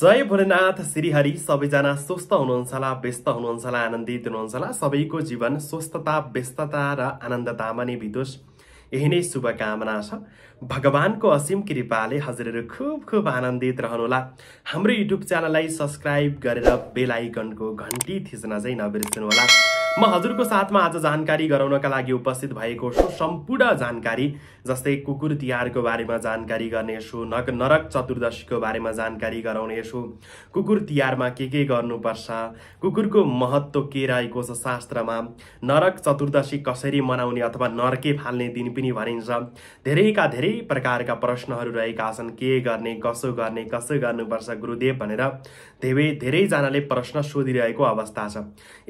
जय भोलेनाथ श्रीहरि सबैजना स्वस्थ हुनुहुन्छ होला व्यस्त हुनुहुन्छ होला आनन्दित हुनुहुन्छ होला सबैको जीवन स्वस्थता व्यस्तता र आनन्दतामा नै बितोस् यही नै शुभकामना छ भगवान्को असीम कृपाले हजुरहरू खुब खुब आनन्दित रहनुहोला हाम्रो युट्युब च्यानललाई सब्सक्राइब गरेर बेल आइकनको घन्टी थिच्न चाहिँ होला म हजुरको साथमा आज जानकारी गराउनका लागि उपस्थित भएको छु सम्पूर्ण जानकारी जस्तै कुकुर तिहारको बारेमा जानकारी गर्नेछु नक नरक चतुर्दशीको बारेमा जानकारी गराउनेछु कुकुर तिहारमा के के गर्नुपर्छ कुकुरको महत्त्व के रहेको छ शास्त्रमा नरक चतुर्दशी कसरी मनाउने अथवा नर्के फाल्ने दिन पनि भनिन्छ धेरैका धेरै प्रकारका प्रश्नहरू रहेका छन् के गर्ने कसो गर्ने कसो गर्नुपर्छ गुरुदेव भनेर धेरै धेरैजनाले प्रश्न सोधिरहेको अवस्था छ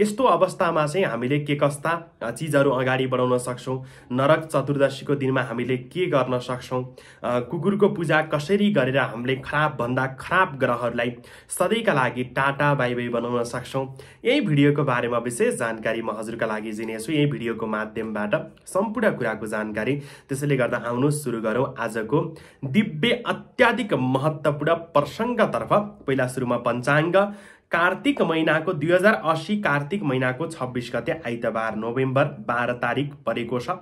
यस्तो अवस्थामा चाहिँ हामीले के कस्ता चिजहरू अगाडि बढाउन सक्छौँ नरक चतुर्दशीको दिनमा हामीले के गर्न सक्छौँ कुकुरको पूजा कसरी गरेर हामीले खराबभन्दा खराब ग्रहहरूलाई सधैँका लागि टाटा बाई बाई बनाउन सक्छौँ यही भिडियोको बारेमा विशेष जानकारी म हजुरका लागि जिनेछु यही भिडियोको माध्यमबाट सम्पूर्ण कुराको जानकारी त्यसैले गर्दा आउनु सुरु गरौँ आजको दिव्य अत्याधिक महत्त्वपूर्ण प्रसङ्गतर्फ पहिला सुरुमा पञ्चाङ्ग कार्तिक महिनाको दुई हजार असी कार्तिक महिनाको छब्बिस गते आइतबार नोभेम्बर बाह्र तारिक परेको छ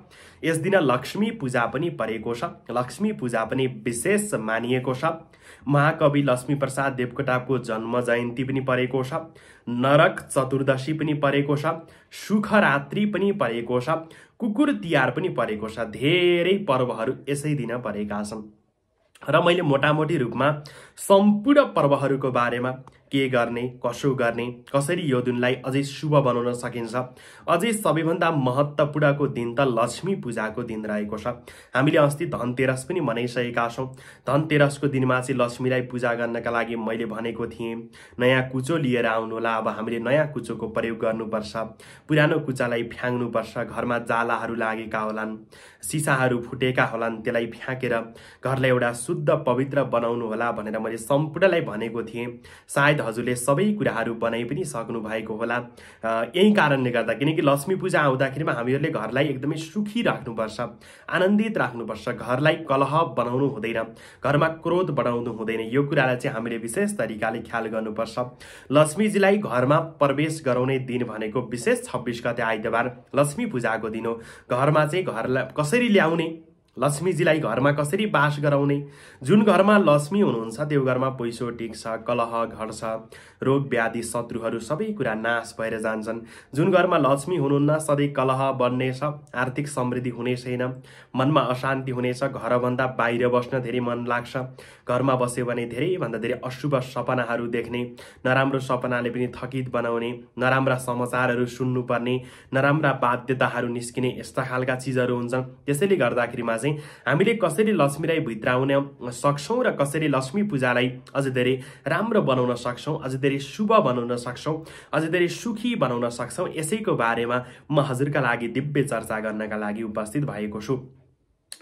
यस दिन लक्ष्मी पूजा पनि परेको छ लक्ष्मी पूजा पनि विशेष मानिएको छ महाकवि लक्ष्मीप्रसाद देवकोटाको जन्म जयन्ती पनि परेको छ नरक चतुर्दशी पनि परेको छ सुखरात्रि पनि परेको छ कुकुर तिहार पनि परेको छ धेरै पर्वहरू यसै दिन परेका छन् र मैले मोटामोटी रूपमा सम्पूर्ण पर्वहरूको बारेमा के गर्ने कसो गर्ने कसरी यो दिनलाई अझै शुभ बनाउन सकिन्छ अझै सबैभन्दा महत्त्वपूर्णको दिन त लक्ष्मी पूजाको दिन रहेको छ हामीले अस्ति धनतेरस पनि मनाइसकेका छौँ धनतेरसको दिनमा चाहिँ लक्ष्मीलाई पूजा गर्नका लागि मैले भनेको थिएँ नयाँ कुचो लिएर आउनुहोला अब हामीले नयाँ कुचोको प्रयोग गर्नुपर्छ पुरानो कुचालाई फ्याङ्नुपर्छ घरमा जालाहरू लागेका होलान् सिसाहरू फुटेका होलान् त्यसलाई फ्याँकेर घरलाई एउटा शुद्ध पवित्र बनाउनु होला भनेर मैले सम्पूर्णलाई भनेको थिएँ सायद हजुरले सबै कुराहरू बनाइ पनि सक्नु भएको होला यही कारणले गर्दा किनकि लक्ष्मी पूजा आउँदाखेरिमा हामीहरूले घरलाई एकदमै सुखी राख्नुपर्छ आनन्दित राख्नुपर्छ घरलाई कलह बनाउनु हुँदैन घरमा क्रोध बनाउनु हुँदैन यो कुरालाई चाहिँ हामीले विशेष तरिकाले ख्याल गर्नुपर्छ लक्ष्मीजीलाई घरमा प्रवेश गराउने दिन भनेको विशेष छब्बिस गते आइतबार लक्ष्मी पूजाको दिन हो घरमा चाहिँ घरलाई कसरी ल्याउने लक्ष्मीजीलाई घरमा कसरी बास गराउने जुन घरमा लक्ष्मी हुनुहुन्छ त्यो घरमा पैसो टिक्छ कलह घट्छ रोग व्याधि शत्रुहरू सबै कुरा नाश भएर जान्छन् जुन घरमा लक्ष्मी हुनुहुन्न सधैँ कलह बन्नेछ आर्थिक समृद्धि हुने छैन मनमा अशान्ति हुनेछ घरभन्दा बाहिर बस्न धेरै मन लाग्छ घरमा बस्यो भने धेरैभन्दा धेरै अशुभ सपनाहरू देख्ने नराम्रो सपनाले पनि थकित बनाउने नराम्रा समाचारहरू सुन्नुपर्ने नराम्रा बाध्यताहरू निस्किने यस्ता खालका चिजहरू हुन्छन् त्यसैले गर्दाखेरिमा चाहिँ हामीले कसरी लक्ष्मीलाई भित्राउन सक्छौँ र कसरी लक्ष्मी पूजालाई अझ धेरै राम्रो बनाउन सक्छौँ अझ धेरै शुभ बनाउन सक्छौँ अझ धेरै सुखी बनाउन सक्छौँ यसैको बारेमा म हजुरका लागि दिव्य चर्चा गर्नका लागि उपस्थित भएको छु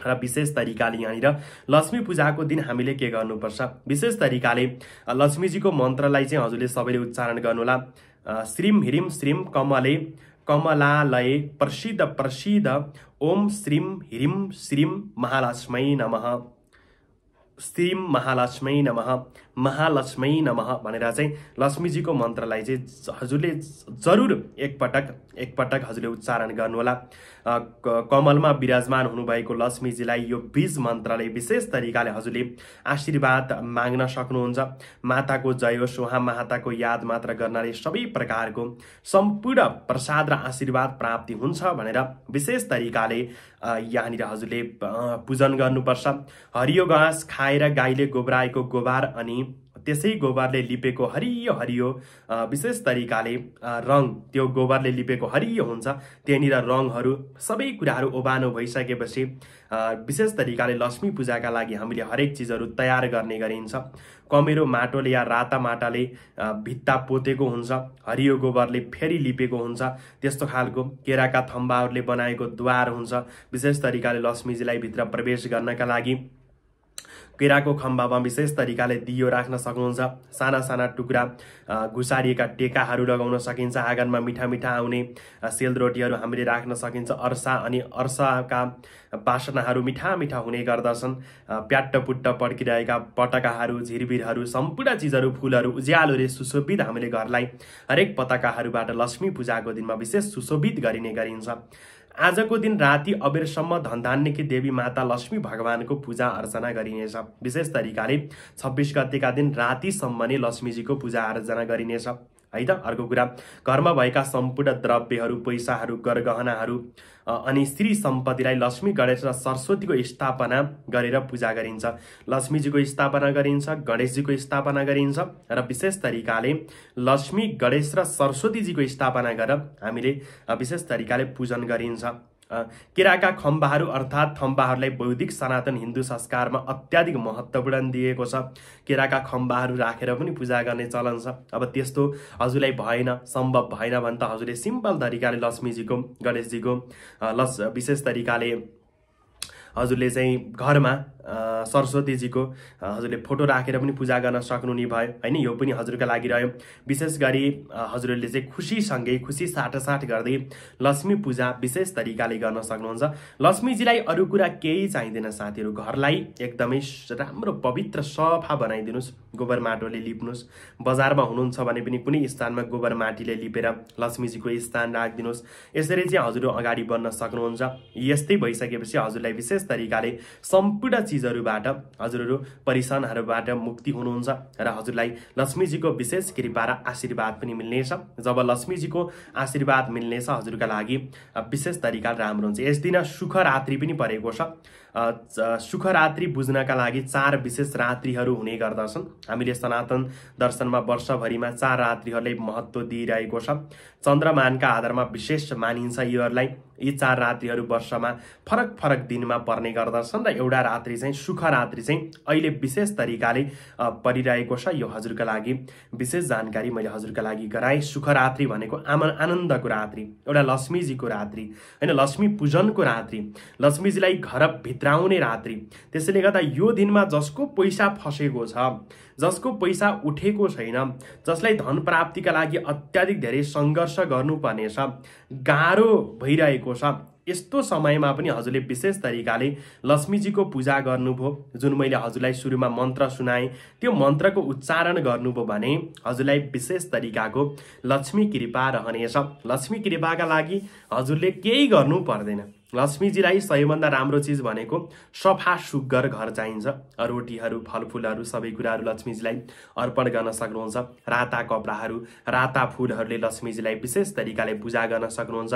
र विशेष तरिकाले यहाँनिर लक्ष्मी पूजाको दिन हामीले के गर्नुपर्छ विशेष तरिकाले लक्ष्मीजीको मन्त्रलाई चाहिँ हजुरले सबैले उच्चारण गर्नुहोला श्रीम हिरिम श्रीम कमले कमलालय प्रसिद्ध प्रसिद्ध ओम श्रीम ह्रीम श्रीम महालक्ष्मी नमः श्रीम महालक्ष्मी नमः महालक्ष्मी नमः भनेर चाहिँ लक्ष्मीजीको मन्त्रलाई चाहिँ हजुरले जरुर एकपटक एकपटक हजुरले उच्चारण गर्नुहोला कमलमा विराजमान हुनुभएको लक्ष्मीजीलाई यो बीज मन्त्रले विशेष तरिकाले हजुरले आशीर्वाद माग्न सक्नुहुन्छ माताको जय उहाँ माताको याद मात्र गर्नाले सबै प्रकारको सम्पूर्ण प्रसाद र आशीर्वाद प्राप्ति हुन्छ भनेर विशेष तरिकाले यहाँनिर हजुरले पूजन गर्नुपर्छ हरियो घाँस खाएर गाईले गोब्राएको गोबार अनि त्यसै गोबरले लिपेको हरियो हरियो विशेष तरिकाले रङ त्यो गोबरले लिपेको हरियो हुन्छ त्यहाँनिर रङहरू सबै कुराहरू ओबानो भइसकेपछि विशेष तरिकाले लक्ष्मी पूजाका लागि हामीले हरेक चिजहरू तयार गर्ने गरिन्छ कमेरो माटोले या राता माटाले भित्ता पोतेको हुन्छ हरियो गोबरले फेरि लिपेको हुन्छ त्यस्तो खालको केराका थम्बाहरूले बनाएको द्वार हुन्छ विशेष तरिकाले लक्ष्मीजीलाई भित्र प्रवेश गर्नका लागि केराको खम्बामा विशेष तरिकाले दियो राख्न सक्नुहुन्छ साना साना टुक्रा घुसारिएका टेकाहरू लगाउन सकिन्छ आँगनमा मिठा मिठा आउने सेलरोटीहरू हामीले राख्न सकिन्छ अर्सा अनि अर्साका बासनाहरू मिठा मिठा हुने गर्दछन् प्याट्ट पुट्ट पड्किरहेका पटकाहरू झिरबिरहरू सम्पूर्ण चिजहरू फुलहरू उज्यालोले सुशोभित हामीले घरलाई हरेक पताकाहरूबाट लक्ष्मी पूजाको दिनमा विशेष सुशोभित गरिने गरिन्छ आजको दिन राति अबेरसम्म धनधान्यकी देवी माता लक्ष्मी भगवानको पूजा अर्चना गरिनेछ विशेष तरिकाले छब्बिस गतेका दिन रातिसम्म नै लक्ष्मीजीको पूजा आर्चना गरिनेछ है त अर्को कुरा घरमा भएका सम्पूर्ण द्रव्यहरू पैसाहरू गरगहनाहरू अनि श्री सम्पत्तिलाई लक्ष्मी गणेश र सरस्वतीको स्थापना गरेर पूजा गरिन्छ लक्ष्मीजीको स्थापना गरिन्छ गणेशजीको स्थापना गरिन्छ र विशेष तरिकाले लक्ष्मी गणेश र सरस्वतीजीको स्थापना गरेर हामीले विशेष तरिकाले पूजन गरिन्छ केराका खम्बाहरू अर्थात् थम्बाहरूलाई बौद्धिक सनातन हिन्दू संस्कारमा अत्याधिक महत्त्वपूर्ण दिएको छ केराका खम्बाहरू राखेर पनि पूजा गर्ने चलन छ अब त्यस्तो हजुरलाई भएन सम्भव भएन भने त हजुरले सिम्पल तरिकाले लक्ष्मीजीको गणेशजीको लस विशेष तरिकाले हजुरले चाहिँ घरमा सरस्वतीजीको हजुरले फोटो राखेर पनि पूजा गर्न सक्नुहुने भयो होइन यो पनि हजुरका लागि रह्यो विशेष गरी हजुरहरूले चाहिँ खुसीसँगै खुसी साटासाट गर्दै लक्ष्मी पूजा विशेष तरिकाले गर्न सक्नुहुन्छ लक्ष्मीजीलाई अरू कुरा केही चाहिँदैन साथीहरू घरलाई एकदमै राम्रो पवित्र सफा बनाइदिनुहोस् गोबर माटोले लिप्नुहोस् बजारमा हुनुहुन्छ भने पनि कुनै स्थानमा गोबर माटीले लिपेर लक्ष्मीजीको स्थान राखिदिनुहोस् यसरी चाहिँ हजुर अगाडि बढ्न सक्नुहुन्छ यस्तै भइसकेपछि हजुरलाई विशेष तरिकाले सम्पूर्ण चिजहरूबाट हजुरहरू परिसनहरूबाट मुक्ति हुनुहुन्छ र हजुरलाई लक्ष्मीजीको विशेष कृपा र आशीर्वाद पनि मिल्नेछ जब लक्ष्मीजीको आशीर्वाद मिल्नेछ हजुरका लागि विशेष तरिकाले राम्रो हुन्छ यस दिन सुख रात्रि पनि परेको छ सुख रात्रि बुझ्नका लागि चार विशेष रात्रिहरू हुने गर्दछन् हामीले सनातन दर्शनमा वर्षभरिमा चार रात्रिहरूले महत्त्व दिइरहेको छ चन्द्रमानका आधारमा विशेष मानिन्छ यीहरूलाई यी चार रात्रिहरू वर्षमा फरक फरक दिनमा पर्ने गर्दछन् र एउटा रात्रि चाहिँ सुख रात्रि चाहिँ अहिले विशेष तरिकाले परिरहेको छ यो हजुरका लागि विशेष जानकारी मैले हजुरका लागि गराएँ सुख रात्रि भनेको आमा आनन्दको रात्रि एउटा लक्ष्मीजीको रात्रि होइन लक्ष्मी पूजनको रात्रि लक्ष्मीजीलाई घर भित्राउने रात्रि त्यसैले गर्दा यो दिनमा जसको पैसा फसेको छ जसको पैसा उठेको छैन जसलाई धन प्राप्तिका लागि अत्याधिक धेरै सङ्घर्ष गर्नुपर्नेछ गाह्रो भइरहेको भएको छ यस्तो समयमा पनि हजुरले विशेष तरिकाले लक्ष्मीजीको पूजा गर्नुभयो जुन मैले हजुरलाई सुरुमा मन्त्र सुनाएँ त्यो मन्त्रको उच्चारण गर्नुभयो भने हजुरलाई विशेष तरिकाको लक्ष्मी कृपा रहनेछ लक्ष्मी कृपाका लागि हजुरले केही गर्नु पर्दैन लक्ष्मीजीलाई सबैभन्दा राम्रो चिज भनेको सफा सुग्घर घर चाहिन्छ रोटीहरू फलफुलहरू सबै कुराहरू लक्ष्मीजीलाई अर्पण गर्न सक्नुहुन्छ राता कपडाहरू राता फुलहरूले लक्ष्मीजीलाई विशेष तरिकाले पूजा गर्न सक्नुहुन्छ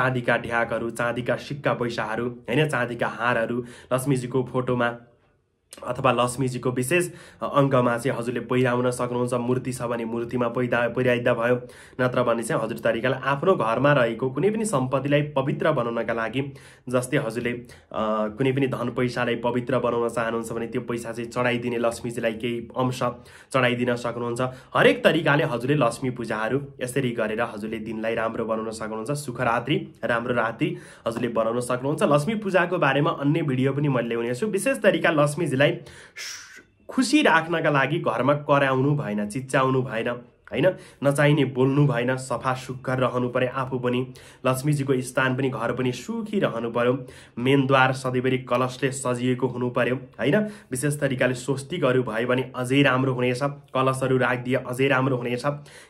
चाँदीका ढ्याकहरू चाँदीका सिक्का पैसाहरू होइन चाँदीका हारहरू लक्ष्मीजीको फोटोमा अथवा लक्ष्मीजीको विशेष अङ्कमा चाहिँ हजुरले पहिराउन सक्नुहुन्छ मूर्ति छ भने मूर्तिमा पैदा पहिराइदा भयो नत्र भने चाहिँ हजुर तरिकाले आफ्नो घरमा रहेको कुनै पनि सम्पत्तिलाई पवित्र बनाउनका लागि जस्तै हजुरले कुनै पनि धन पैसालाई पवित्र बनाउन चाहनुहुन्छ भने त्यो पैसा चाहिँ चढाइदिने लक्ष्मीजीलाई केही अंश चढाइदिन सक्नुहुन्छ हरेक तरिकाले हजुरले लक्ष्मी पूजाहरू यसरी गरेर हजुरले दिनलाई राम्रो बनाउन सक्नुहुन्छ सुखरात्रि राम्रो राति हजुरले बनाउन सक्नुहुन्छ लक्ष्मी पूजाको बारेमा अन्य भिडियो पनि मैले ल्याउने विशेष तरिका लक्ष्मीजी लाई खुसी राख्नका लागि घरमा कराउनु भएन चिच्याउनु भएन होइन नचाहिने बोल्नु भएन सफा सुग्घर रहनु पर्यो आफू पनि लक्ष्मीजीको स्थान पनि घर पनि सुखी रहनु पर्यो मेनद्वार सधैँभरि कलशले सजिएको हुनु पर्यो होइन विशेष तरिकाले स्वस्तिकहरू भयो भने अझै राम्रो हुनेछ कलशहरू राखिदिए अझै राम्रो हुनेछ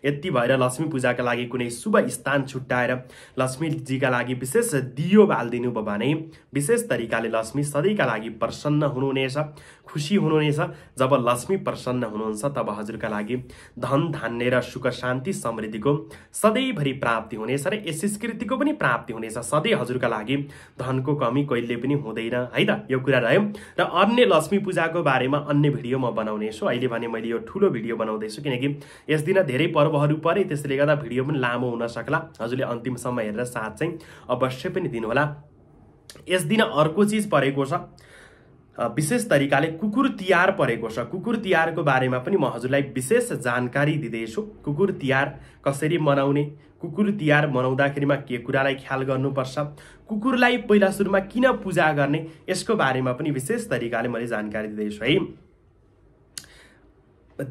यति भएर लक्ष्मी पूजाका लागि कुनै शुभ स्थान छुट्याएर लक्ष्मीजीका लागि विशेष दियो बालिदिनु भयो भने विशेष तरिकाले लक्ष्मी सधैँका लागि प्रसन्न हुनुहुनेछ खुसी हुनुहुनेछ जब लक्ष्मी प्रसन्न हुनुहुन्छ तब हजुरका लागि धन धान्य र सुख शान्ति समृद्धिको सधैँभरि प्राप्ति हुनेछ र यस संस्कृतिको पनि प्राप्ति हुनेछ सधैँ हजुरका लागि धनको कमी कहिले पनि हुँदैन है त यो कुरा रह्यो र अन्य लक्ष्मी पूजाको बारेमा अन्य भिडियो म बनाउनेछु अहिले भने मैले यो ठुलो भिडियो बनाउँदैछु किनकि यस दिन धेरै पर्वहरू परे त्यसले गर्दा भिडियो पनि लामो हुन सक्ला हजुरले अन्तिमसम्म हेरेर साथ चाहिँ अवश्य पनि दिनुहोला यस दिन अर्को चिज परेको छ विशेष तरिकाले कुकुर तिहार परेको छ कुकुर तिहारको बारेमा पनि म हजुरलाई विशेष जानकारी दिँदैछु कुकुर तिहार कसरी मनाउने कुकुर तिहार मनाउँदाखेरिमा के कुरालाई ख्याल गर्नुपर्छ कुकुरलाई पहिला सुरुमा किन पूजा गर्ने यसको बारेमा पनि विशेष तरिकाले मैले जानकारी दिँदैछु है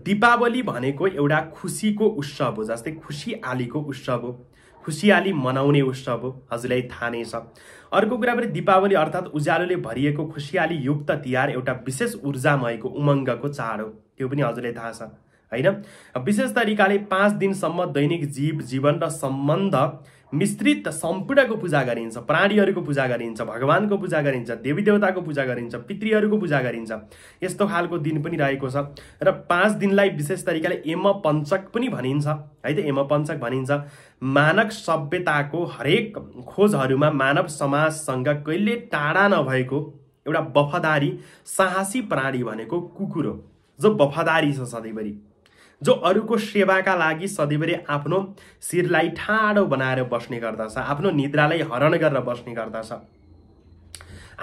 दिपावली भनेको एउटा खुसीको उत्सव हो जस्तै खुसी आलीको उत्सव हो खुसियाली मनाउने उत्सव हो हजुरलाई थाहा नै छ अर्को कुरा पनि दिपावली अर्थात् उज्यालोले भरिएको खुसियाली युक्त तिहार एउटा विशेष ऊर्जामयको उमङ्गको चाड हो त्यो पनि हजुरलाई थाहा छ होइन विशेष तरिकाले पाँच दिनसम्म दैनिक जीव जीवन र सम्बन्ध मिश्रित सम्पूर्णको पूजा गरिन्छ प्राणीहरूको पूजा गरिन्छ भगवान्को पूजा गरिन्छ देवी देवताको पूजा गरिन्छ पितृहरूको पूजा गरिन्छ यस्तो खालको दिन पनि रहेको छ र पाँच दिनलाई विशेष तरिकाले एम पञ्चक पनि भनिन्छ है त एम पञ्चक भनिन्छ मानव सभ्यताको हरेक खोजहरूमा मानव समाजसँग कहिले टाढा नभएको एउटा बफादारी साहसी प्राणी भनेको कुकुर हो जो बफादारी छ सधैँभरि जो अरूको सेवाका लागि सधैँभरि आफ्नो शिरलाई ठाडो बनाएर बस्ने गर्दछ आफ्नो निद्रालाई हरण गरेर बस्ने गर्दछ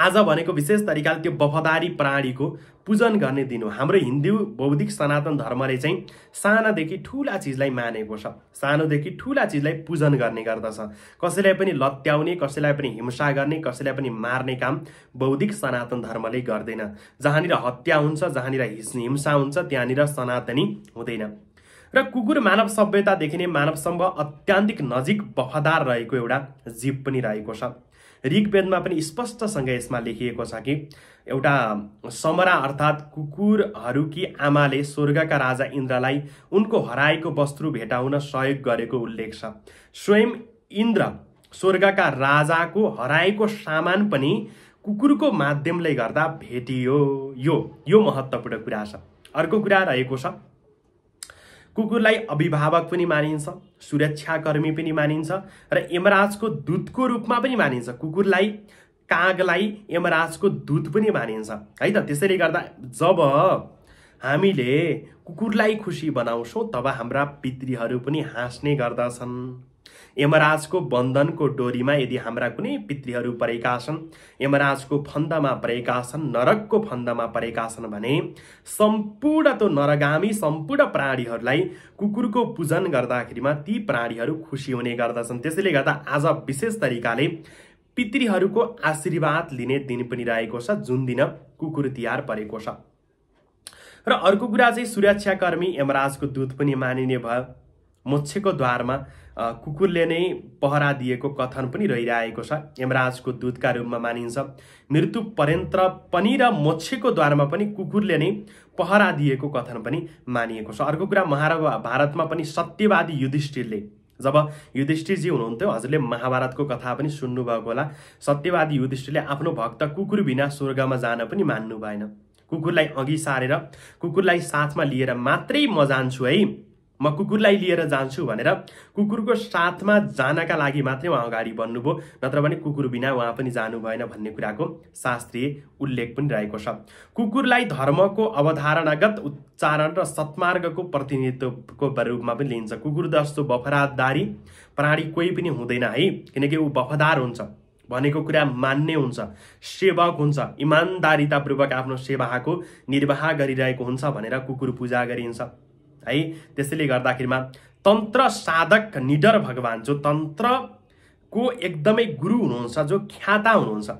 आज भनेको विशेष तरिकाले त्यो वफादारी प्राणीको पूजन गर्ने दिन हो हाम्रो हिन्दू बौद्धिक सनातन धर्मले चाहिँ सानादेखि ठुला चिजलाई मानेको छ सानोदेखि ठुला चिजलाई पूजन गर्ने गर्दछ कसैलाई पनि लत्याउने कसैलाई पनि हिंसा गर्ने कसैलाई पनि मार्ने काम बौद्धिक सनातन धर्मले गर्दैन जहाँनिर हत्या हुन्छ जहाँनिर हिंसा हुन्छ त्यहाँनिर सनातनी हुँदैन र कुकुर मानव सभ्यतादेखि नै मानवसम्म अत्यन्तिक नजिक वफादार रहेको एउटा जीव पनि रहेको छ ऋग्वेदमा पनि स्पष्टसँग यसमा लेखिएको छ कि एउटा समरा अर्थात् कुकुरहरूकी आमाले स्वर्गका राजा इन्द्रलाई उनको हराएको वस्तु भेटाउन सहयोग गरेको उल्लेख छ स्वयं इन्द्र स्वर्गका राजाको हराएको सामान पनि कुकुरको माध्यमले गर्दा भेटियो यो यो महत्त्वपूर्ण कुरा छ अर्को कुरा रहेको छ कुकुरलाई अभिभावक पनि मानिन्छ सुरक्षाकर्मी पनि मानिन्छ र यमराजको दूतको रूपमा पनि मानिन्छ कुकुरलाई कागलाई यमराजको दूत पनि मानिन्छ है त त्यसैले गर्दा जब हामीले कुकुरलाई खुसी बनाउँछौँ तब हाम्रा पितृहरू पनि हाँस्ने गर्दछन् यमराजको बन्धनको डोरीमा यदि हाम्रा कुनै पितृहरू परेका छन् यमराजको फन्दामा परेका छन् नरकको फन्दामा परेका छन् भने सम्पूर्ण त्यो नरगामी सम्पूर्ण प्राणीहरूलाई कुकुरको पूजन गर्दाखेरिमा ती प्राणीहरू खुसी हुने गर्दछन् त्यसैले गर्दा आज विशेष तरिकाले पितृहरूको आशीर्वाद लिने दिन पनि रहेको छ जुन दिन कुकुर तिहार परेको छ र अर्को कुरा चाहिँ सुरक्षाकर्मी यमराजको दूत पनि मानिने भयो मोक्षको द्वारमा कुकुरले नै पहरा दिएको कथन पनि रहिरहेको छ यमराजको दूतका रूपमा मानिन्छ मृत्यु पर्यन्त्र पनि र मोक्षको द्वारमा पनि कुकुरले नै पहरा दिएको कथन पनि मानिएको छ अर्को कुरा महारा भारतमा पनि सत्यवादी युधिष्ठिरले जब युधिष्ठिरजी हुनुहुन्थ्यो हजुरले महाभारतको कथा पनि सुन्नुभएको होला सत्यवादी युधिष्ठिरले आफ्नो भक्त कुकुर बिना स्वर्गमा जान पनि मान्नु भएन कुकुरलाई अघि सारेर कुकुरलाई साथमा लिएर मात्रै म जान्छु है म कुकुरलाई लिएर जान्छु भनेर कुकुरको साथमा जानका लागि मात्रै उहाँ अगाडि बढ्नुभयो नत्र भने कुकुर बिना उहाँ पनि जानु भएन भन्ने कुराको शास्त्रीय उल्लेख पनि रहेको छ कुकुरलाई धर्मको अवधारणागत उच्चारण र सत्मार्गको प्रतिनिधित्वको रूपमा पनि लिइन्छ कुकुर जस्तो बफरादारी प्राणी कोही पनि हुँदैन है किनकि ऊ बफदार हुन्छ भनेको कुरा मान्ने हुन्छ सेवक हुन्छ इमान्दारितापूर्वक आफ्नो सेवाको निर्वाह गरिरहेको हुन्छ भनेर कुकुर पूजा गरिन्छ है त्यसैले गर्दाखेरिमा तन्त्र साधक निडर भगवान् जो तन्त्रको एकदमै गुरु हुनुहुन्छ जो ख्याता हुनुहुन्छ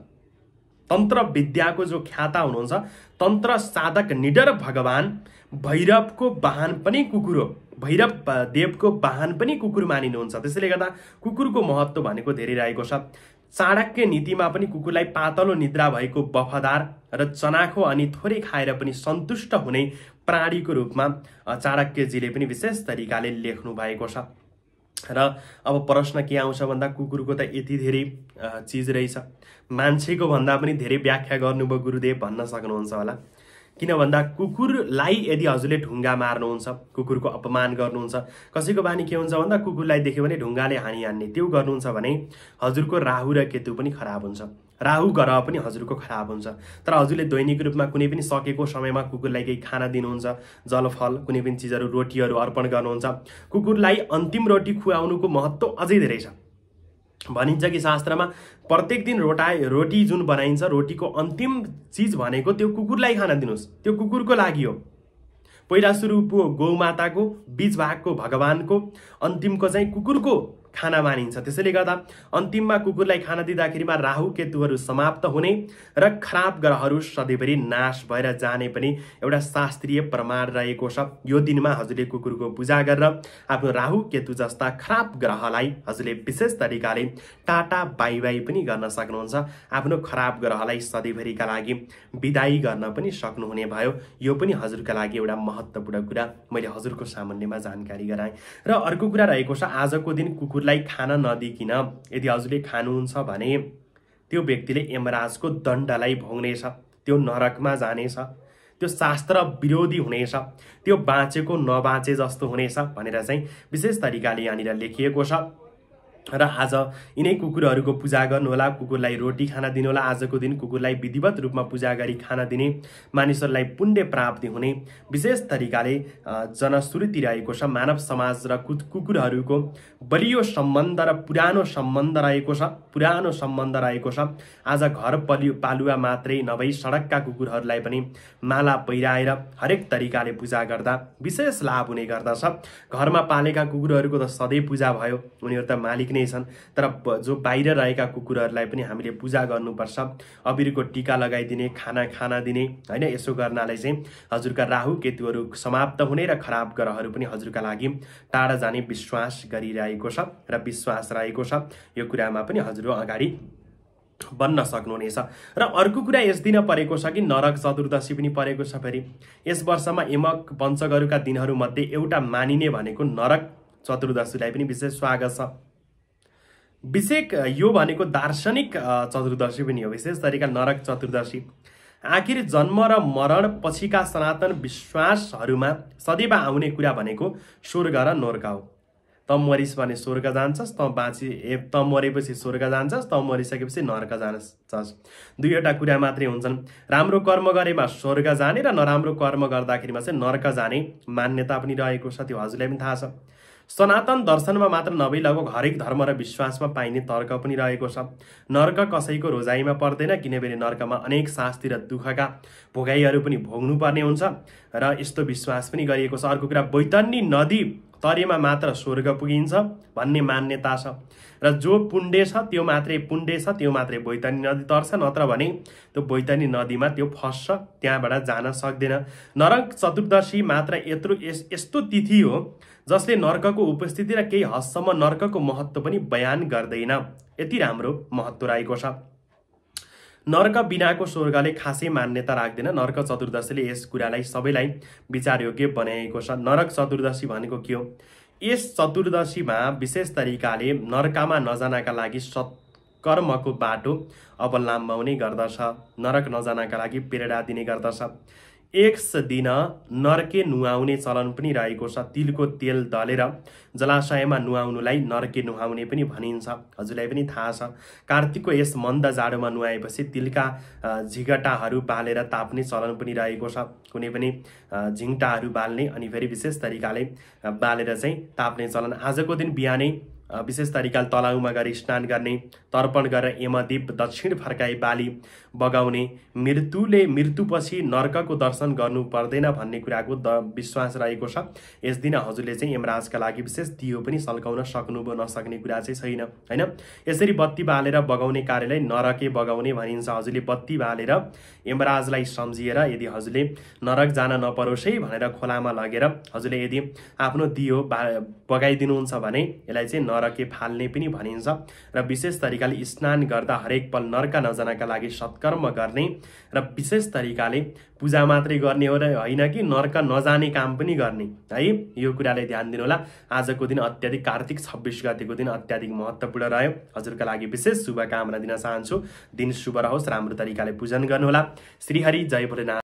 तन्त्र विद्याको जो ख्याता हुनुहुन्छ तन्त्र साधक निडर भगवान् भैरवको वाहन पनि कुकुर हो भैरव देवको वाहन पनि कुकुर मानिनुहुन्छ त्यसैले गर्दा कुकुरको महत्त्व भनेको धेरै रहेको छ चाणक्य नीतिमा पनि कुकुरलाई पातलो निद्रा भएको बफदार र चनाखो अनि थोरै खाएर पनि सन्तुष्ट हुने प्राणीको रूपमा चाणक्यजीले पनि विशेष तरिकाले लेख्नु भएको छ र अब प्रश्न के आउँछ भन्दा कुकुरको त यति धेरै चिज रहेछ मान्छेको भन्दा पनि धेरै व्याख्या गर्नुभयो गुरुदेव भन्न सक्नुहुन्छ होला किन भन्दा कुकुरलाई यदि हजुरले ढुङ्गा मार्नुहुन्छ कुकुरको अपमान गर्नुहुन्छ कसैको बानी के हुन्छ भन्दा कुकुरलाई देख्यो भने ढुङ्गाले हानि हान्ने त्यो गर्नुहुन्छ भने हजुरको राहु र केतु पनि खराब हुन्छ राहु ग्रह पनि हजुरको खराब हुन्छ तर हजुरले दैनिक रूपमा कुनै पनि सकेको समयमा कुकुरलाई केही खाना दिनुहुन्छ जलफल कुनै पनि चिजहरू रोटीहरू अर्पण गर्नुहुन्छ कुकुरलाई अन्तिम रोटी खुवाउनुको महत्त्व अझै धेरै छ भनिन्छ कि शास्त्रमा प्रत्येक दिन रोटा रोटी जुन बनाइन्छ रोटीको अन्तिम चिज भनेको त्यो कुकुरलाई खान दिनुहोस् त्यो कुकुरको लागि हो पहिला सुरु गौमाताको बिच भागको भगवानको अन्तिमको चाहिँ कुकुरको खाना मानिन्छ त्यसैले गर्दा अन्तिममा कुकुरलाई खाना दिँदाखेरिमा राहु केतुहरू समाप्त हुने र खराब ग्रहहरू सधैँभरि नाश भएर जाने पनि एउटा शास्त्रीय प्रमाण रहेको छ यो दिनमा हजुरले कुकुरको पूजा गरेर आफ्नो राहु केतु जस्ता खराब ग्रहलाई हजुरले विशेष तरिकाले टाटा बाई बाई पनि गर्न सक्नुहुन्छ आफ्नो खराब ग्रहलाई सधैँभरिका लागि विदाई गर्न पनि सक्नुहुने भयो यो पनि हजुरका लागि एउटा महत्त्वपूर्ण कुरा मैले हजुरको सामान्यमा जानकारी गराएँ र अर्को कुरा रहेको छ आजको दिन कुकुर हजुरलाई खान नदिकन यदि हजुरले खानुहुन्छ भने त्यो व्यक्तिले यमराजको दण्डलाई भोग्नेछ त्यो नरकमा जानेछ त्यो शास्त्र विरोधी हुनेछ त्यो बाँचेको नबाँचे जस्तो हुनेछ भनेर चाहिँ विशेष तरिकाले यहाँनिर लेखिएको छ र आज यिनै कुकुरहरूको पूजा गर्नुहोला कुकुरलाई रोटी खाना दिनुहोला आजको दिन कुकुरलाई विधिवत रूपमा पूजा गरी खाना दिने मानिसहरूलाई पुण्य प्राप्ति हुने विशेष तरिकाले जनश्रुति रहेको छ मानव समाज र कुकुरहरूको बलियो सम्बन्ध र पुरानो सम्बन्ध रहेको छ पुरानो सम्बन्ध रहेको छ आज घर पलि पालुवा मात्रै नभई सडकका कुकुरहरूलाई पनि माला पहिराएर हरेक तरिकाले पूजा गर्दा विशेष लाभ हुने गर्दछ घरमा पालेका कुकुरहरूको त सधैँ पूजा भयो उनीहरू त मालिक नै छन् तर जो बाहिर रहेका कुकुरहरूलाई पनि हामीले पूजा गर्नुपर्छ अबिरको टिका लगाइदिने खाना खाना दिने होइन यसो गर्नाले चाहिँ हजुरका राहु केतुहरू समाप्त हुने र खराब ग्रहहरू पनि हजुरका लागि टाढा जाने विश्वास गरिरहेको छ र विश्वास रहेको छ यो कुरामा पनि हजुर अगाडि बन्न सक्नुहुनेछ र अर्को कुरा यस दिन परेको छ कि नरक चतुर्दशी पनि परेको छ फेरि यस वर्षमा यमक पञ्चगहरूका दिनहरूमध्ये एउटा मानिने भनेको नरक चतुर्दशीलाई पनि विशेष स्वागत छ विशेष यो भनेको दार्शनिक चतुर्दशी पनि हो विशेष तरिका नरक चतुर्दशी आखिर जन्म र मरण पछिका सनातन विश्वासहरूमा सदैव आउने कुरा भनेको स्वर्ग र नर्क हो त मरिस भने स्वर्ग जान्छस् त बाँची ए त मरेपछि स्वर्ग जान्छस् त मरिसकेपछि नर्क जान्छस् दुईवटा कुरा मात्रै हुन्छन् राम्रो कर्म गरेमा स्वर्ग जाने र नराम्रो कर्म गर्दाखेरिमा चाहिँ नर्क जाने मान्यता पनि रहेको छ त्यो हजुरलाई पनि थाहा छ सनातन दर्शनमा मात्र नभई लगभग हरेक धर्म र विश्वासमा पाइने तर्क पनि रहेको छ नर्क कसैको रोजाइमा पर्दैन किनभने नर्कमा अनेक शास्ति र दुःखका भोगाइहरू पनि भोग्नुपर्ने हुन्छ र यस्तो विश्वास पनि गरिएको छ अर्को कुरा बैतन्नी नदी तरेमा मात्र स्वर्ग पुगिन्छ भन्ने मान्यता छ र जो पुण्डे छ त्यो मात्रै पुण्डे छ त्यो मात्रै बैतनी नदी तर्छ नत्र भने त्यो बैतनी नदीमा त्यो फस्छ त्यहाँबाट जान सक्दैन नरक चतुर्दशी मात्र यत्रो यस्तो तिथि हो जसले नर्कको उपस्थिति र केही हदसम्म नर्कको महत्त्व पनि बयान गर्दैन यति राम्रो महत्त्व रहेको छ नर्क बिनाको स्वर्गले खासै मान्यता राख्दैन नर्क चतुर्दशीले यस कुरालाई सबैलाई विचारयोग्य बनाएको छ नरक चतुर्दशी भनेको के हो यस चतुर्दशीमा विशेष तरिकाले नर्कामा नजानका लागि सत्कर्मको बाटो अवलम्बाउने गर्दछ नरक नजानका लागि प्रेरणा दिने गर्दछ एक्स दिन नर्के नुहाउने चलन पनि रहेको छ तिलको तेल दलेर जलाशयमा नुहाउनुलाई नर्के नुहाउने पनि भनिन्छ हजुरलाई पनि थाहा छ कार्तिकको यस मन्द जाडोमा नुहाएपछि तिलका झिगटाहरू बालेर ताप्ने चलन पनि रहेको छ कुनै पनि झिङ्टाहरू बाल्ने अनि फेरि विशेष तरिकाले बालेर चाहिँ ताप्ने चलन आजको दिन बिहानै विशेष तरिकाले तलाउमा गरी स्नान गर्ने तर्पण गरेर यमदीप दक्षिण फर्काई बाली बगाउने मृत्युले मृत्युपछि नर्कको दर्शन गर्नु पर्दैन भन्ने कुराको द विश्वास रहेको छ यस दिन हजुरले चाहिँ यमराजका लागि विशेष दियो पनि सल्काउन सक्नु नसक्ने कुरा चाहिँ छैन होइन यसरी बत्ती बालेर बगाउने कार्यलाई नरके बगाउने भनिन्छ हजुरले बत्ती बालेर यमराजलाई सम्झिएर यदि हजुरले नरक जान नपरोस् है भनेर खोलामा लगेर हजुरले यदि आफ्नो दियो बगाइदिनुहुन्छ भने यसलाई चाहिँ नरके फाल्ने पनि भनिन्छ र विशेष तरिकाले स्नान गर्दा हरेक पल नरका नजानका लागि सत्कर्म गर्ने र विशेष तरिकाले पूजा मात्रै गर्ने हो र होइन कि नर्क नजाने काम पनि गर्ने है यो कुरालाई ध्यान दिनुहोला आजको दिन अत्याधिक कार्तिक छब्बिस गतिको दिन अत्याधिक महत्त्वपूर्ण रह्यो हजुरका लागि विशेष शुभकामना दिन चाहन्छु दिन शुभ रहोस् राम्रो तरिकाले पूजन गर्नुहोला श्रीहरि जय भोलेनाथ